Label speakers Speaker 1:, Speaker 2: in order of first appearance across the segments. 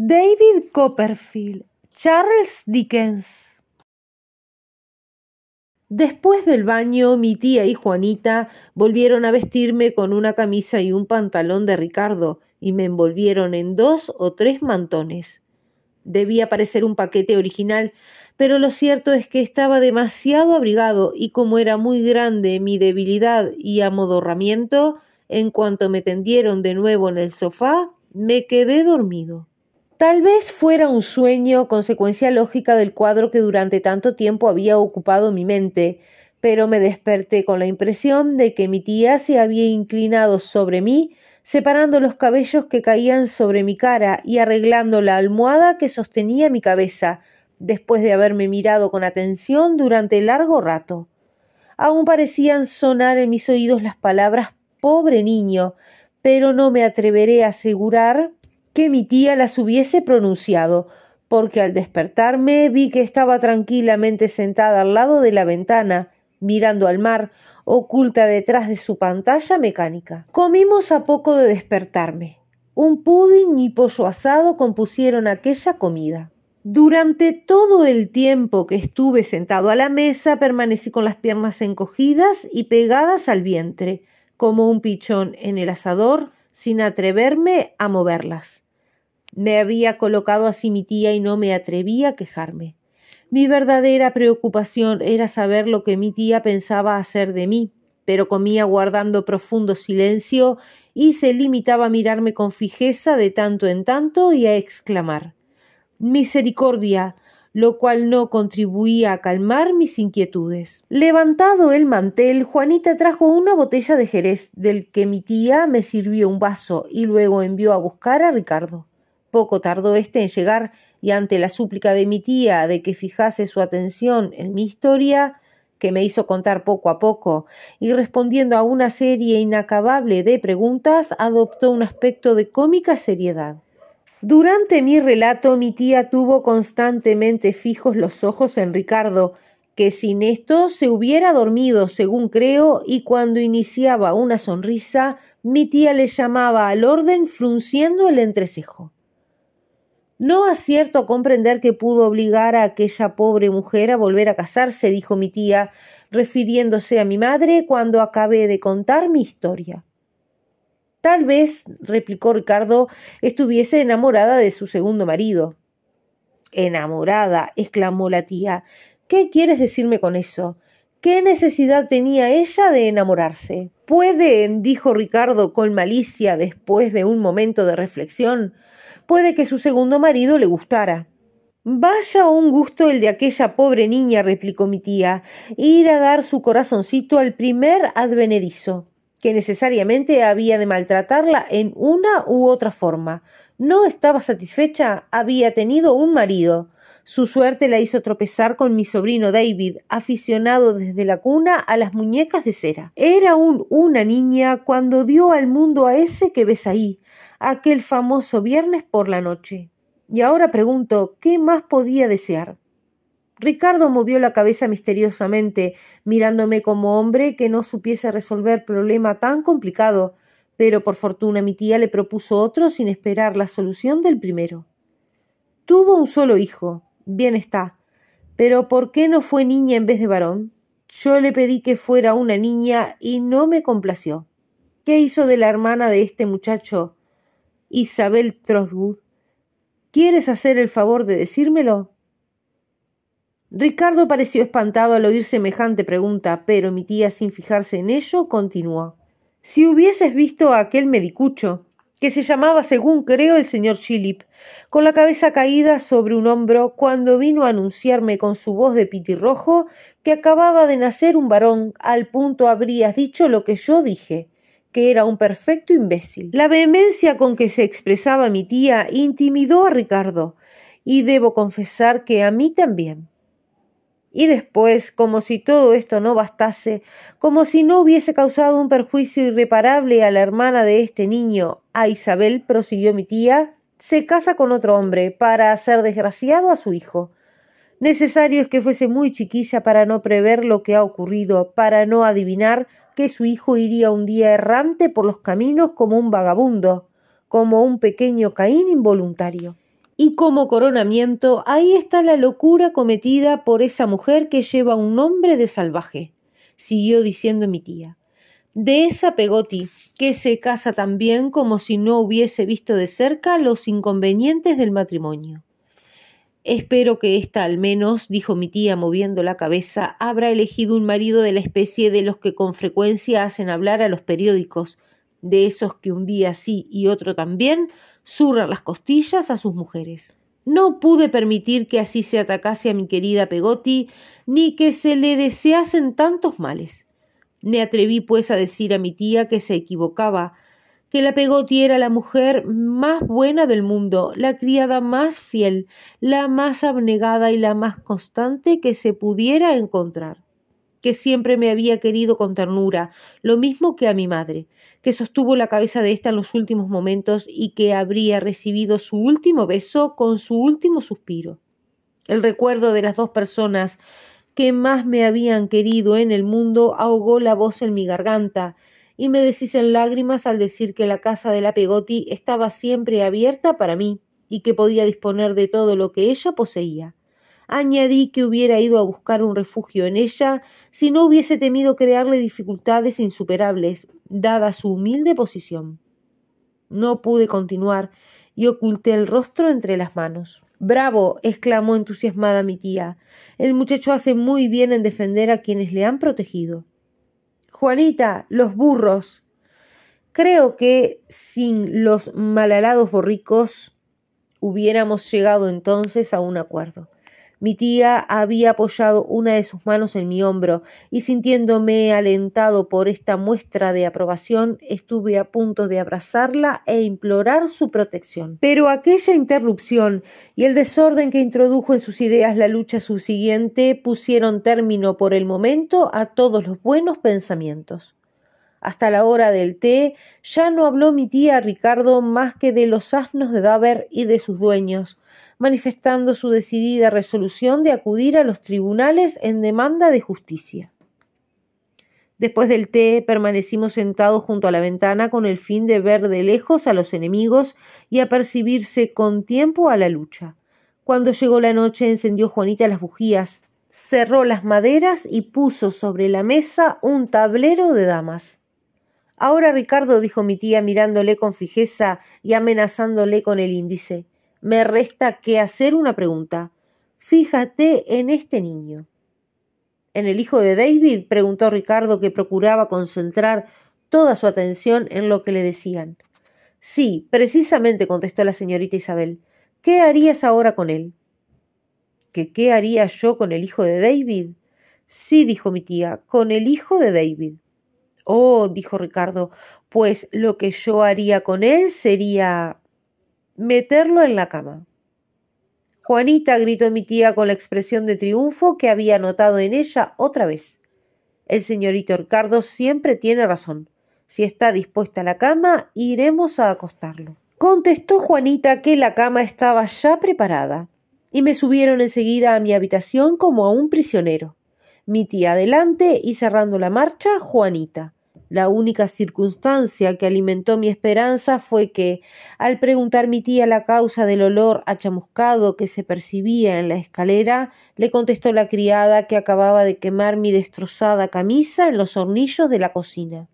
Speaker 1: David Copperfield, Charles Dickens. Después del baño, mi tía y Juanita volvieron a vestirme con una camisa y un pantalón de Ricardo y me envolvieron en dos o tres mantones. Debía parecer un paquete original, pero lo cierto es que estaba demasiado abrigado y como era muy grande mi debilidad y amodorramiento, en cuanto me tendieron de nuevo en el sofá, me quedé dormido. Tal vez fuera un sueño, consecuencia lógica del cuadro que durante tanto tiempo había ocupado mi mente, pero me desperté con la impresión de que mi tía se había inclinado sobre mí, separando los cabellos que caían sobre mi cara y arreglando la almohada que sostenía mi cabeza, después de haberme mirado con atención durante largo rato. Aún parecían sonar en mis oídos las palabras pobre niño, pero no me atreveré a asegurar que mi tía las hubiese pronunciado, porque al despertarme vi que estaba tranquilamente sentada al lado de la ventana, mirando al mar, oculta detrás de su pantalla mecánica. Comimos a poco de despertarme. Un pudding y pollo asado compusieron aquella comida. Durante todo el tiempo que estuve sentado a la mesa permanecí con las piernas encogidas y pegadas al vientre, como un pichón en el asador, sin atreverme a moverlas. Me había colocado así mi tía y no me atrevía a quejarme. Mi verdadera preocupación era saber lo que mi tía pensaba hacer de mí, pero comía guardando profundo silencio y se limitaba a mirarme con fijeza de tanto en tanto y a exclamar Misericordia, lo cual no contribuía a calmar mis inquietudes. Levantado el mantel, Juanita trajo una botella de Jerez, del que mi tía me sirvió un vaso y luego envió a buscar a Ricardo. Poco tardó éste en llegar y ante la súplica de mi tía de que fijase su atención en mi historia, que me hizo contar poco a poco, y respondiendo a una serie inacabable de preguntas, adoptó un aspecto de cómica seriedad. Durante mi relato mi tía tuvo constantemente fijos los ojos en Ricardo, que sin esto se hubiera dormido, según creo, y cuando iniciaba una sonrisa, mi tía le llamaba al orden frunciendo el entrecejo. No acierto a comprender que pudo obligar a aquella pobre mujer a volver a casarse, dijo mi tía, refiriéndose a mi madre cuando acabé de contar mi historia. Tal vez, replicó Ricardo, estuviese enamorada de su segundo marido. Enamorada, exclamó la tía. ¿Qué quieres decirme con eso? ¿Qué necesidad tenía ella de enamorarse? Puede, dijo Ricardo con malicia después de un momento de reflexión, puede que su segundo marido le gustara. Vaya un gusto el de aquella pobre niña, replicó mi tía, ir a dar su corazoncito al primer advenedizo que necesariamente había de maltratarla en una u otra forma. No estaba satisfecha, había tenido un marido. Su suerte la hizo tropezar con mi sobrino David, aficionado desde la cuna a las muñecas de cera. Era aún una niña cuando dio al mundo a ese que ves ahí, aquel famoso viernes por la noche. Y ahora pregunto, ¿qué más podía desear? Ricardo movió la cabeza misteriosamente, mirándome como hombre que no supiese resolver problema tan complicado, pero por fortuna mi tía le propuso otro sin esperar la solución del primero. Tuvo un solo hijo, bien está, pero ¿por qué no fue niña en vez de varón? Yo le pedí que fuera una niña y no me complació. ¿Qué hizo de la hermana de este muchacho? Isabel Trotwood. ¿Quieres hacer el favor de decírmelo? Ricardo pareció espantado al oír semejante pregunta, pero mi tía, sin fijarse en ello, continuó. Si hubieses visto a aquel medicucho, que se llamaba, según creo, el señor Chilip, con la cabeza caída sobre un hombro, cuando vino a anunciarme con su voz de pitirrojo que acababa de nacer un varón, al punto habrías dicho lo que yo dije que era un perfecto imbécil. La vehemencia con que se expresaba mi tía intimidó a Ricardo, y debo confesar que a mí también. Y después, como si todo esto no bastase, como si no hubiese causado un perjuicio irreparable a la hermana de este niño, a Isabel, prosiguió mi tía, se casa con otro hombre para hacer desgraciado a su hijo. Necesario es que fuese muy chiquilla para no prever lo que ha ocurrido, para no adivinar que su hijo iría un día errante por los caminos como un vagabundo, como un pequeño Caín involuntario. Y como coronamiento, ahí está la locura cometida por esa mujer que lleva un nombre de salvaje, siguió diciendo mi tía. De esa Pegoti, que se casa tan bien como si no hubiese visto de cerca los inconvenientes del matrimonio. Espero que ésta al menos, dijo mi tía moviendo la cabeza, habrá elegido un marido de la especie de los que con frecuencia hacen hablar a los periódicos, de esos que un día sí y otro también, zurran las costillas a sus mujeres. No pude permitir que así se atacase a mi querida Pegotti, ni que se le deseasen tantos males. Me atreví pues a decir a mi tía que se equivocaba, que la Pegoti era la mujer más buena del mundo, la criada más fiel, la más abnegada y la más constante que se pudiera encontrar que siempre me había querido con ternura, lo mismo que a mi madre, que sostuvo la cabeza de ésta en los últimos momentos y que habría recibido su último beso con su último suspiro. El recuerdo de las dos personas que más me habían querido en el mundo ahogó la voz en mi garganta, y me deshice en lágrimas al decir que la casa de la Pegoti estaba siempre abierta para mí y que podía disponer de todo lo que ella poseía. Añadí que hubiera ido a buscar un refugio en ella si no hubiese temido crearle dificultades insuperables, dada su humilde posición. No pude continuar y oculté el rostro entre las manos. Bravo, exclamó entusiasmada mi tía. El muchacho hace muy bien en defender a quienes le han protegido. Juanita, los burros. Creo que sin los malalados borricos hubiéramos llegado entonces a un acuerdo. Mi tía había apoyado una de sus manos en mi hombro, y sintiéndome alentado por esta muestra de aprobación, estuve a punto de abrazarla e implorar su protección. Pero aquella interrupción y el desorden que introdujo en sus ideas la lucha subsiguiente pusieron término por el momento a todos los buenos pensamientos. Hasta la hora del té ya no habló mi tía Ricardo más que de los asnos de Daber y de sus dueños, manifestando su decidida resolución de acudir a los tribunales en demanda de justicia. Después del té permanecimos sentados junto a la ventana con el fin de ver de lejos a los enemigos y apercibirse con tiempo a la lucha. Cuando llegó la noche encendió Juanita las bujías, cerró las maderas y puso sobre la mesa un tablero de damas. Ahora, Ricardo, dijo mi tía mirándole con fijeza y amenazándole con el índice, me resta que hacer una pregunta. Fíjate en este niño. ¿En el hijo de David? preguntó Ricardo, que procuraba concentrar toda su atención en lo que le decían. Sí, precisamente, contestó la señorita Isabel. ¿Qué harías ahora con él? ¿Que qué haría yo con el hijo de David? Sí, dijo mi tía, con el hijo de David. Oh, dijo Ricardo, pues lo que yo haría con él sería meterlo en la cama. Juanita, gritó mi tía con la expresión de triunfo que había notado en ella otra vez. El señorito Ricardo siempre tiene razón. Si está dispuesta a la cama, iremos a acostarlo. Contestó Juanita que la cama estaba ya preparada, y me subieron enseguida a mi habitación como a un prisionero. Mi tía adelante y cerrando la marcha, Juanita. La única circunstancia que alimentó mi esperanza fue que, al preguntar mi tía la causa del olor achamuscado que se percibía en la escalera, le contestó la criada que acababa de quemar mi destrozada camisa en los hornillos de la cocina.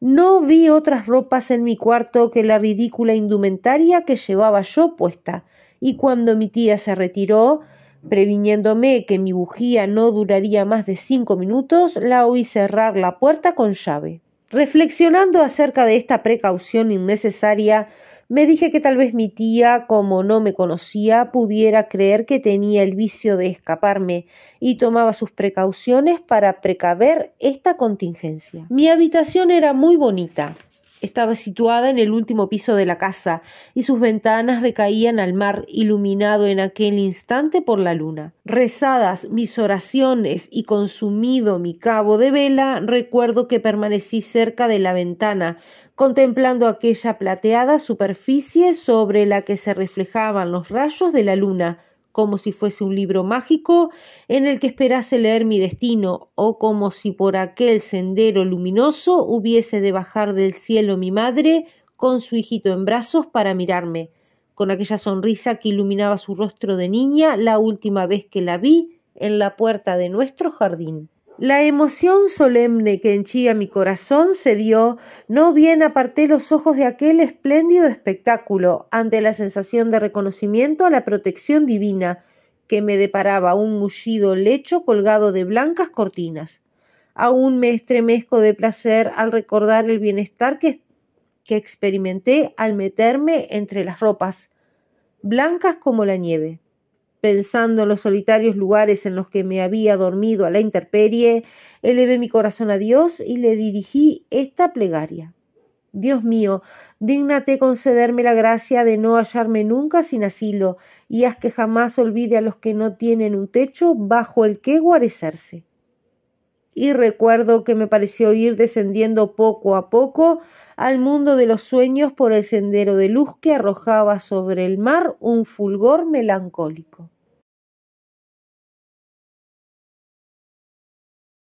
Speaker 1: No vi otras ropas en mi cuarto que la ridícula indumentaria que llevaba yo puesta, y cuando mi tía se retiró, Previniéndome que mi bujía no duraría más de cinco minutos, la oí cerrar la puerta con llave. Reflexionando acerca de esta precaución innecesaria, me dije que tal vez mi tía, como no me conocía, pudiera creer que tenía el vicio de escaparme y tomaba sus precauciones para precaver esta contingencia. Mi habitación era muy bonita, estaba situada en el último piso de la casa y sus ventanas recaían al mar iluminado en aquel instante por la luna. Rezadas mis oraciones y consumido mi cabo de vela, recuerdo que permanecí cerca de la ventana, contemplando aquella plateada superficie sobre la que se reflejaban los rayos de la luna como si fuese un libro mágico en el que esperase leer mi destino, o como si por aquel sendero luminoso hubiese de bajar del cielo mi madre con su hijito en brazos para mirarme, con aquella sonrisa que iluminaba su rostro de niña la última vez que la vi en la puerta de nuestro jardín. La emoción solemne que henchía mi corazón se dio, no bien aparté los ojos de aquel espléndido espectáculo ante la sensación de reconocimiento a la protección divina que me deparaba un mullido lecho colgado de blancas cortinas. Aún me estremezco de placer al recordar el bienestar que experimenté al meterme entre las ropas, blancas como la nieve. Pensando en los solitarios lugares en los que me había dormido a la intemperie, elevé mi corazón a Dios y le dirigí esta plegaria. Dios mío, dígnate concederme la gracia de no hallarme nunca sin asilo, y haz que jamás olvide a los que no tienen un techo bajo el que guarecerse y recuerdo que me pareció ir descendiendo poco a poco al mundo de los sueños por el sendero de luz que arrojaba sobre el mar un fulgor melancólico.